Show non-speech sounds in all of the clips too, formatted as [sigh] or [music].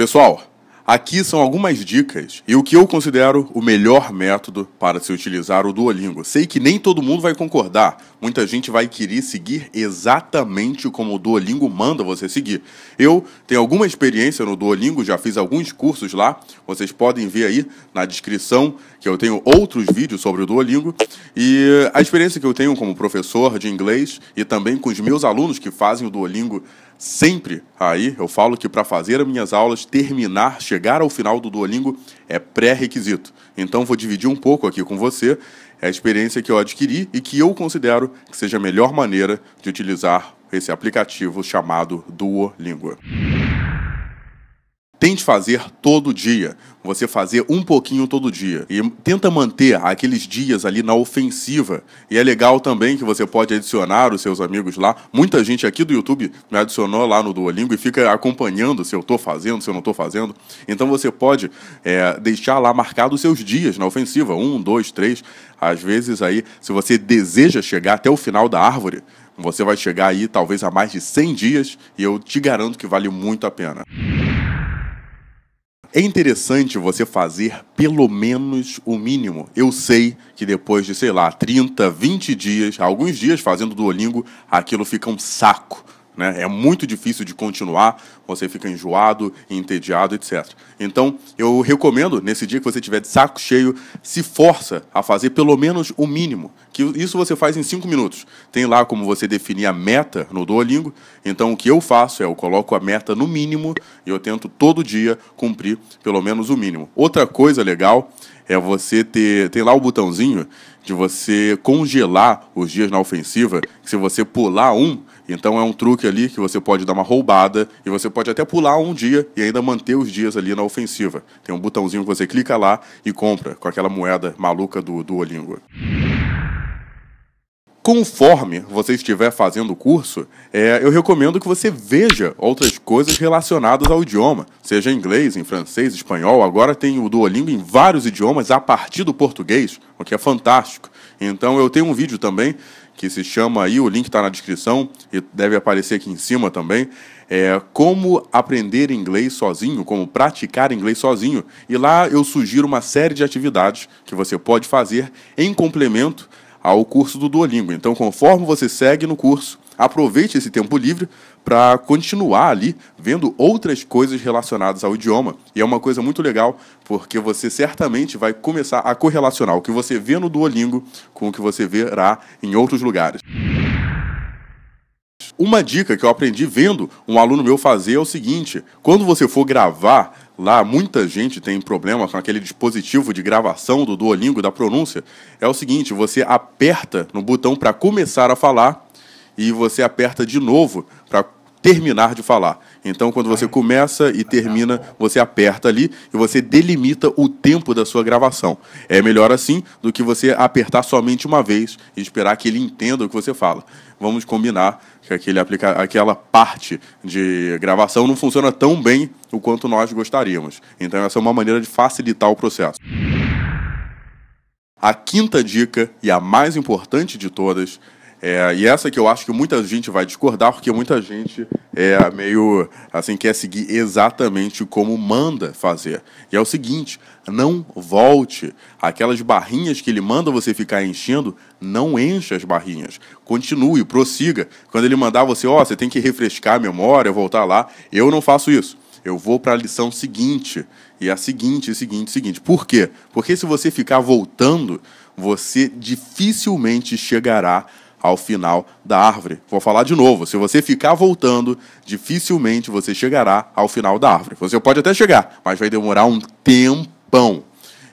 Pessoal, aqui são algumas dicas e o que eu considero o melhor método para se utilizar o Duolingo. Sei que nem todo mundo vai concordar, muita gente vai querer seguir exatamente como o Duolingo manda você seguir. Eu tenho alguma experiência no Duolingo, já fiz alguns cursos lá, vocês podem ver aí na descrição que eu tenho outros vídeos sobre o Duolingo e a experiência que eu tenho como professor de inglês e também com os meus alunos que fazem o Duolingo sempre aí eu falo que para fazer as minhas aulas terminar, chegar ao final do Duolingo é pré-requisito. Então vou dividir um pouco aqui com você a experiência que eu adquiri e que eu considero que seja a melhor maneira de utilizar esse aplicativo chamado Duolingo. Tente fazer todo dia. Você fazer um pouquinho todo dia. E tenta manter aqueles dias ali na ofensiva. E é legal também que você pode adicionar os seus amigos lá. Muita gente aqui do YouTube me adicionou lá no Duolingo e fica acompanhando se eu estou fazendo, se eu não estou fazendo. Então você pode é, deixar lá marcados seus dias na ofensiva. Um, dois, três. Às vezes aí, se você deseja chegar até o final da árvore, você vai chegar aí talvez a mais de 100 dias. E eu te garanto que vale muito a pena. É interessante você fazer pelo menos o mínimo. Eu sei que depois de, sei lá, 30, 20 dias, alguns dias fazendo Duolingo, aquilo fica um saco né? É muito difícil de continuar, você fica enjoado, entediado, etc. Então, eu recomendo, nesse dia que você tiver de saco cheio, se força a fazer pelo menos o mínimo, que isso você faz em cinco minutos. Tem lá como você definir a meta no Duolingo, então o que eu faço é eu coloco a meta no mínimo e eu tento todo dia cumprir pelo menos o mínimo. Outra coisa legal é você ter. Tem lá o botãozinho de você congelar os dias na ofensiva. se você pular um, então é um truque ali que você pode dar uma roubada e você pode até pular um dia e ainda manter os dias ali na ofensiva. Tem um botãozinho que você clica lá e compra com aquela moeda maluca do Duolingo. Conforme você estiver fazendo o curso, é, eu recomendo que você veja outras coisas relacionadas ao idioma, seja em inglês, em francês, espanhol. Agora tem o Duolingo em vários idiomas a partir do português, o que é fantástico. Então eu tenho um vídeo também que se chama aí, o link está na descrição e deve aparecer aqui em cima também. É, como aprender inglês sozinho, como praticar inglês sozinho. E lá eu sugiro uma série de atividades que você pode fazer em complemento ao curso do Duolingo. Então, conforme você segue no curso, aproveite esse tempo livre para continuar ali vendo outras coisas relacionadas ao idioma. E é uma coisa muito legal, porque você certamente vai começar a correlacionar o que você vê no Duolingo com o que você verá em outros lugares. Uma dica que eu aprendi vendo um aluno meu fazer é o seguinte: quando você for gravar, lá muita gente tem problema com aquele dispositivo de gravação do Duolingo da pronúncia, é o seguinte: você aperta no botão para começar a falar e você aperta de novo para terminar de falar. Então, quando você começa e termina, você aperta ali e você delimita o tempo da sua gravação. É melhor assim do que você apertar somente uma vez e esperar que ele entenda o que você fala. Vamos combinar que aquele aplica aquela parte de gravação não funciona tão bem o quanto nós gostaríamos. Então, essa é uma maneira de facilitar o processo. A quinta dica, e a mais importante de todas, é, e essa que eu acho que muita gente vai discordar, porque muita gente é meio assim quer seguir exatamente como manda fazer. E é o seguinte: não volte. Aquelas barrinhas que ele manda você ficar enchendo, não encha as barrinhas. Continue, prossiga. Quando ele mandar você, ó, oh, você tem que refrescar a memória, voltar lá. Eu não faço isso. Eu vou para a lição seguinte, e a seguinte, seguinte, seguinte. Por quê? Porque se você ficar voltando, você dificilmente chegará ao final da árvore. Vou falar de novo: se você ficar voltando, dificilmente você chegará ao final da árvore. Você pode até chegar, mas vai demorar um tempão.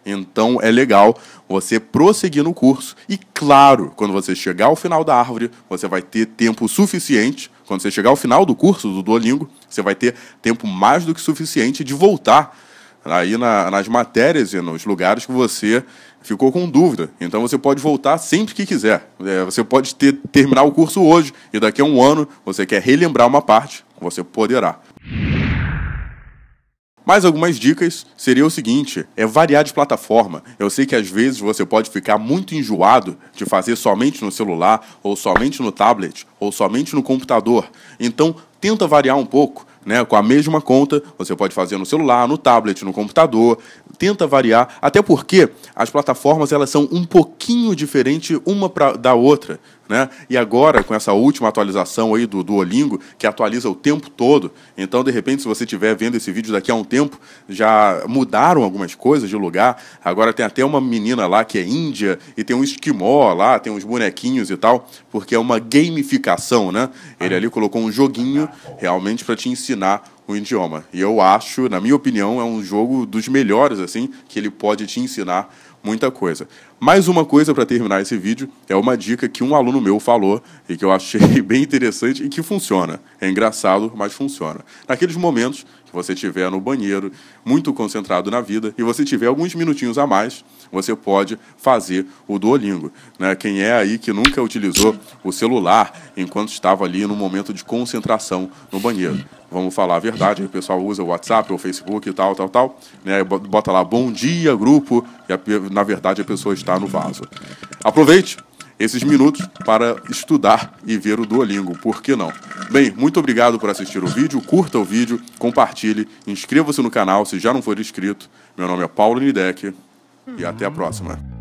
Então é legal você prosseguir no curso. E claro, quando você chegar ao final da árvore, você vai ter tempo suficiente. Quando você chegar ao final do curso do Duolingo, você vai ter tempo mais do que suficiente de voltar aí na, nas matérias e nos lugares que você ficou com dúvida. Então você pode voltar sempre que quiser. É, você pode ter, terminar o curso hoje e daqui a um ano você quer relembrar uma parte, você poderá. Mais algumas dicas seria o seguinte: é variar de plataforma. Eu sei que às vezes você pode ficar muito enjoado de fazer somente no celular, ou somente no tablet, ou somente no computador. Então, tenta variar um pouco. Né? Com a mesma conta, você pode fazer no celular, no tablet, no computador. Tenta variar, até porque as plataformas elas são um pouquinho diferentes uma pra, da outra. Né? E agora, com essa última atualização aí do Duolingo, que atualiza o tempo todo, então, de repente, se você estiver vendo esse vídeo daqui a um tempo, já mudaram algumas coisas de lugar. Agora tem até uma menina lá que é índia e tem um esquimó lá, tem uns bonequinhos e tal, porque é uma gamificação, né? Ele ah. ali colocou um joguinho realmente para te ensinar o idioma. E eu acho, na minha opinião, é um jogo dos melhores, assim, que ele pode te ensinar muita coisa. Mais uma coisa para terminar esse vídeo é uma dica que um aluno meu falou e que eu achei [laughs] bem interessante e que funciona. É engraçado, mas funciona. Naqueles momentos que você estiver no banheiro, muito concentrado na vida, e você tiver alguns minutinhos a mais, você pode fazer o Duolingo. Né? Quem é aí que nunca utilizou o celular enquanto estava ali no momento de concentração no banheiro? vamos falar a verdade, o pessoal usa o WhatsApp, o Facebook e tal, tal, tal, né? Bota lá bom dia, grupo, e a, na verdade a pessoa está no vaso. Aproveite esses minutos para estudar e ver o Duolingo, por que não? Bem, muito obrigado por assistir o vídeo, curta o vídeo, compartilhe, inscreva-se no canal se já não for inscrito. Meu nome é Paulo Nideck e até a próxima.